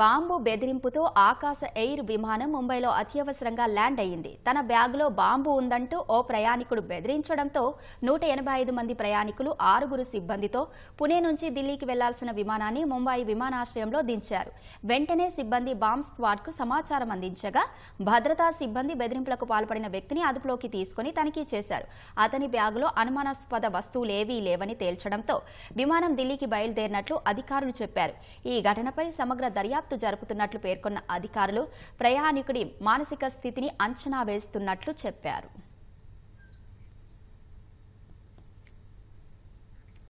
bomb బెదిరింపుతో ఆకాశ air విమానం ముంబైలో అత్యవసరంగా ల్యాండ్ అయింది తన బ్యాగ్లో బాంబు ఉందంటూ ఓ ప్రయాణికుడు బెదిరించడంతో నూట మంది ప్రయాణికులు ఆరుగురు సిబ్బందితో పుణే నుంచి ఢిల్లీకి వెళ్లాల్సిన విమానాన్ని ముంబై విమానాశ్రయంలో దించారు వెంటనే సిబ్బంది బాంబ్ స్క్వాడ్కు సమాచారం అందించగా భద్రతా సిబ్బంది బెదిరింపులకు పాల్పడిన వ్యక్తిని అదుపులోకి తీసుకుని తనిఖీ చేశారు అతని బ్యాగులో అనుమానాస్పద వస్తువులేవీ లేవని తేల్చడంతో విమానం ఢిల్లీకి బయలుదేరినట్లు అధికారులు చెప్పారు ఈ ఘటనపై సమగ్ర దర్యాప్తు జరుపుతున్నట్లు పేర్కొన్న అధికారులు ప్రయాణికుడి మానసిక స్థితిని అంచనా వేస్తున్నట్లు చెప్పారు